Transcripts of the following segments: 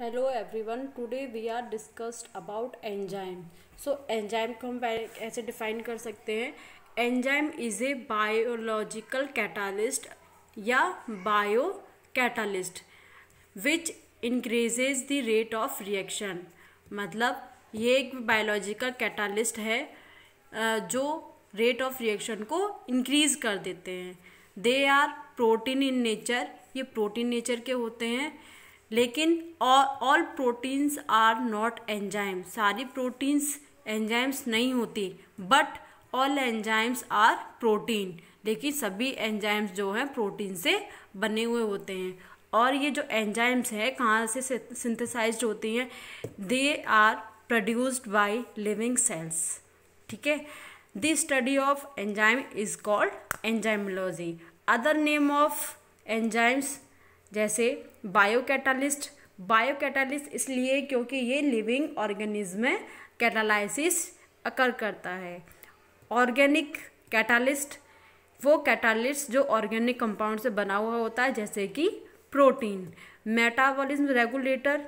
hello everyone today we are discussed about enzyme so enzyme को हम ऐसे define कर सकते हैं enzyme is a biological catalyst या bio catalyst which increases the rate of reaction मतलब ये एक बायोलॉजिकल कैटालिस्ट है जो रेट ऑफ रिएक्शन को इंक्रीज कर देते हैं they are protein in nature ये प्रोटीन नेचर के होते हैं लेकिन all proteins are not enzyme सारी प्रोटीन्स एंजाइम्स नहीं होती but all enzymes are protein लेकिन सभी एंजाइम्स जो हैं प्रोटीन से बने हुए होते हैं और ये जो एंजाइम्स हैं कहाँ से सिंथेसाइज होती हैं they are produced by living cells ठीक है the study of enzyme is called enzymology other name of enzymes जैसे बायोकैटालिस्ट बायोकैटालिस्ट इसलिए क्योंकि ये लिविंग ऑर्गेनिज्म में कैटालाइसिस अकर करता है ऑर्गेनिक कैटालिस्ट वो कैटालिस्ट जो ऑर्गेनिक कंपाउंड से बना हुआ होता है जैसे कि प्रोटीन मेटाबॉलिज्म रेगुलेटर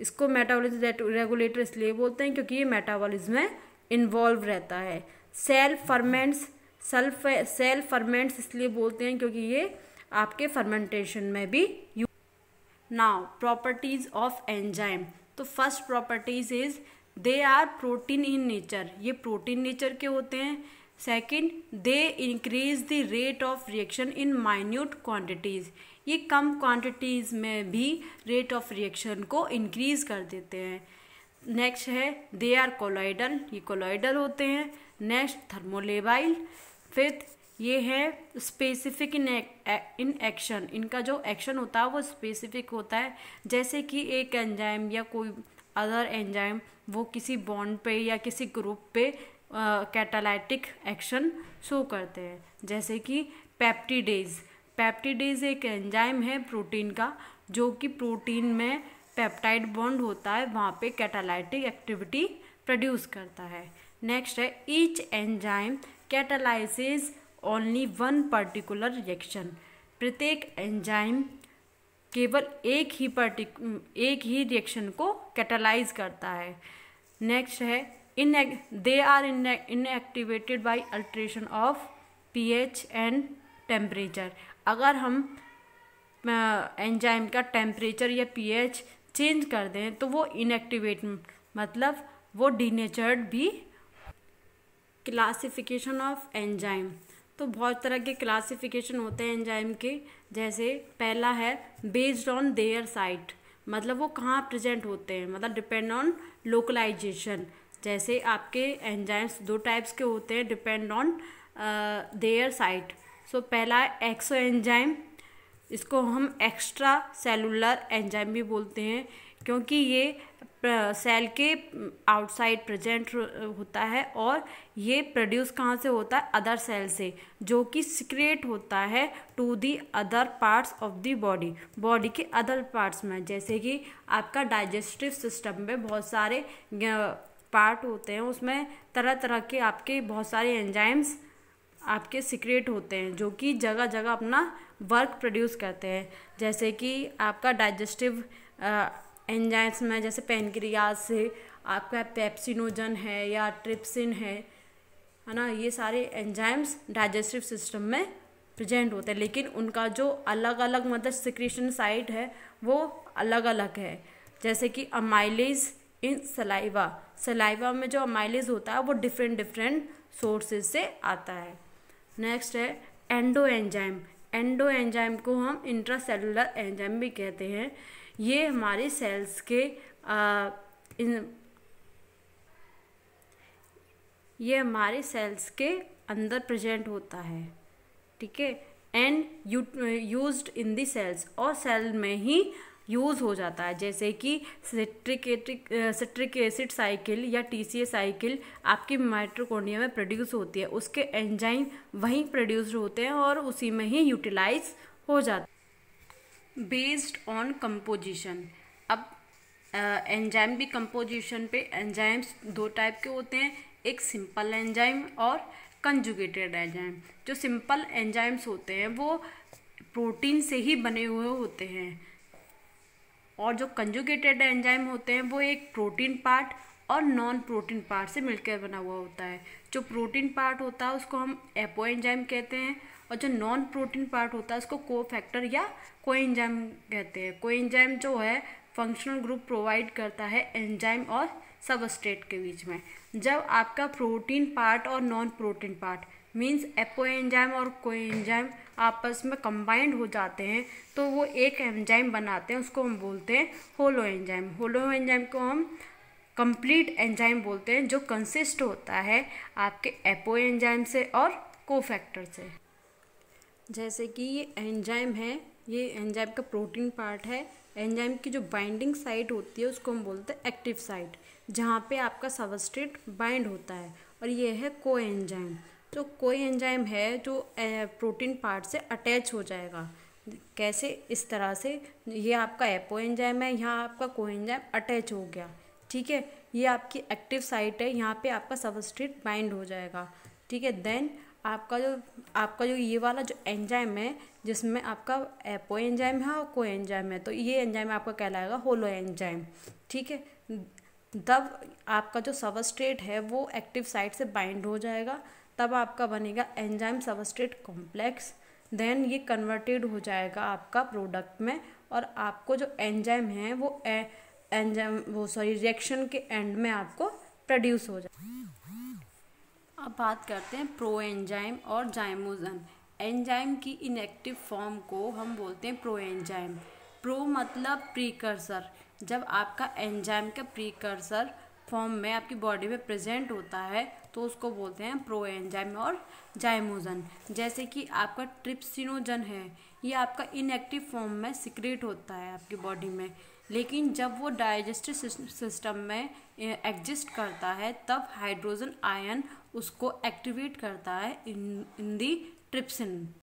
इसको मेटाबॉलिज्म रेगुलेटर इसलिए बोलते हैं क्योंकि ये मेटाबॉलिज्म में इन्वॉल्व रहता है cell ferments self cell ferments इसलिए बोलते हैं क्योंकि ये आपके फर्मेंटेशन में भी you now properties of enzyme तो first properties is they are protein in nature ये प्रोटीन नेचर के होते हैं second they increase the rate of reaction in minute quantities ये कम क्वांटिटीज़ में भी रेट ऑफ रिएक्शन को इंक्रीज़ कर देते हैं नेक्स्ट है दे आर कोलाइडल ये कोलाइडल होते हैं नेक्स्ट थर्मोलेबाइल फिफ्थ ये है स्पेसिफिक इन इन एक्शन इनका जो एक्शन होता है वो स्पेसिफिक होता है जैसे कि एक एंजाइम या कोई अदर एंजाइम वो किसी बॉन्ड पे या किसी ग्रुप पे कैटालाइटिक एक्शन शो करते हैं जैसे कि पैप्टीडेज पैप्टीडेज एक एंजाइम है प्रोटीन का जो कि प्रोटीन में पेप्टाइड बॉन्ड होता है वहाँ पे कैटालाइटिक एक्टिविटी प्रोड्यूस करता है नेक्स्ट है each enzyme catalyses only one particular reaction प्रत्येक एंजाइम केवल एक ही पर्टिक एक ही रिएक्शन को कैटलाइज करता है नेक्स्ट है in they are inactivated by alteration of P H and temperature अगर हम एंजाइम का टेम्परेचर या पी एच चेंज कर दें तो वो इनएक्टिवेट मतलब वो डीनेचर्ड भी क्लासिफिकेशन ऑफ एंजाइम तो बहुत तरह के क्लासिफिकेशन होते हैं एंजाइम के जैसे पहला है बेस्ड ऑन देयर साइट मतलब वो कहाँ प्रेजेंट होते हैं मतलब डिपेंड ऑन लोकलाइजेशन जैसे आपके एंजाइम्स दो टाइप्स के होते हैं depend on their site so पहला एक्सो एंजाइम इसको हम एक्स्ट्रा सेलुलर एंजाइम भी बोलते हैं क्योंकि ये सेल के आउटसाइड प्रेजेंट होता है और ये प्रोड्यूस कहाँ से होता है अदर सेल से जो कि सिक्रेट होता है to the other parts of the body body के अदर पार्ट्स में जैसे कि आपका डाइजेस्टिव सिस्टम में बहुत सारे पार्ट होते हैं उसमें तरह तरह के आपके बहुत सारे एंजाइम्स आपके सिक्रेट होते हैं जो कि जगह जगह अपना वर्क प्रोड्यूस करते हैं जैसे कि आपका डाइजेस्टिव एंजाइम्स में जैसे पेनक्रियाज से आपका पेप्सिनोजन है या ट्रिप्सिन है है ना ये सारे एंजाइम्स डाइजेस्टिव सिस्टम में प्रेजेंट होते हैं लेकिन उनका जो अलग अलग मतलब सिक्रेशन साइट है वो अलग अलग है जैसे कि अमाइलेज इन सलाइवा सलाइवा में जो अमाइलेज होता है वो डिफरेंट डिफरेंट सोर्सेज से आता है नेक्स्ट है एंडो एंजाइम एंडो एंजाइम को हम इंट्रासेलुलर एंजाइम भी कहते हैं ये हमारे सेल्स के आ, ये हमारे सेल्स के अंदर प्रेजेंट होता है ठीक है and use in the cells और सेल में ही यूज़ हो जाता है जैसे कि सिट्रिक सिट्रिक एसिड साइकिल या टी सी ए साइकिल आपकी माइट्रोकोंडिया में प्रोड्यूस होती है उसके एंजाइम वहीं प्रोड्यूस होते हैं और उसी में ही यूटिलाइज हो जाते बेस्ड ऑन कंपोजिशन अब एंजाइम भी कंपोजिशन पे एंजाइम्स दो टाइप के होते हैं एक सिंपल एंजाइम और कंजुगेटेड एंजाइम जो सिंपल एंजाइम्स होते हैं वो प्रोटीन से ही बने हुए होते हैं और जो कंजुगेटेड एंजाइम होते हैं वो एक प्रोटीन पार्ट और नॉन प्रोटीन पार्ट से मिलकर बना हुआ होता है जो प्रोटीन पार्ट होता है उसको हम एपो एंजाइम कहते हैं और जो नॉन प्रोटीन पार्ट होता है उसको को फैक्टर या को एंजाइम कहते हैं को एंजाइम जो है फंक्शनल ग्रुप प्रोवाइड करता है एंजाइम और स्टेट के बीच में जब आपका प्रोटीन पार्ट और non protein part means apoenzyme और को एंजाइम आपस में कंबाइंड हो जाते हैं तो वो एक एंजाइम बनाते हैं उसको हम बोलते हैं होलो एंजाइम होलो एंजाइम को हम कंप्लीट एंजाइम बोलते हैं जो कंसिस्ट होता है आपके एपो एंजाइम से और कोफैक्टर से जैसे कि ये एंजाइम है ये एंजाइम का प्रोटीन पार्ट है एंजाइम की जो बाइंडिंग साइट होती है उसको हम बोलते हैं एक्टिव साइट जहाँ पे आपका सबस्ट्रेट बाइंड होता है और ये है को एंजाइम तो कोई एंजाइम है जो प्रोटीन पार्ट से अटैच हो जाएगा कैसे इस तरह से ये आपका एपो एंजाइम है यहाँ आपका को एंजाइम अटैच हो गया ठीक है ये आपकी एक्टिव साइट है यहाँ पे आपका सबस्ट्रेट बाइंड हो जाएगा ठीक है देन आपका जो आपका जो ये वाला जो एंजाइम है जिसमें आपका एपो एंजाइम है और को एंजाइम है तो ये एंजाइम आपका कहलाएगा होलो एंजाइम ठीक है तब आपका जो सबस्ट्रेट है वो एक्टिव साइट से बाइंड हो जाएगा तब आपका बनेगा एंजाइम सबस्ट्रेट कॉम्प्लेक्स देन ये कन्वर्टेड हो जाएगा आपका प्रोडक्ट में और आपको जो एंजाइम है वो ए, एंजाइम वो सॉरी रिएक्शन के एंड में आपको प्रोड्यूस हो जाए अब बात करते हैं प्रो एंजाइम और जाइमोजन एंजाइम की इनएक्टिव फॉर्म को हम बोलते हैं प्रो एंजाइम प्रो मतलब प्रीकर्सर जब आपका एंजाइम का प्रीकर्सर फॉर्म में आपकी बॉडी में प्रेजेंट होता है तो उसको बोलते हैं प्रो एंजाइम और जाइमोजन जैसे कि आपका ट्रिप्सिनोजन है ये आपका इनएक्टिव फॉर्म में सिक्रेट होता है आपकी बॉडी में लेकिन जब वो डाइजेस्टिव सिस्टम में एग्जिस्ट करता है तब हाइड्रोजन आयन उसको एक्टिवेट करता है इन इन दी ट्रिप्सिन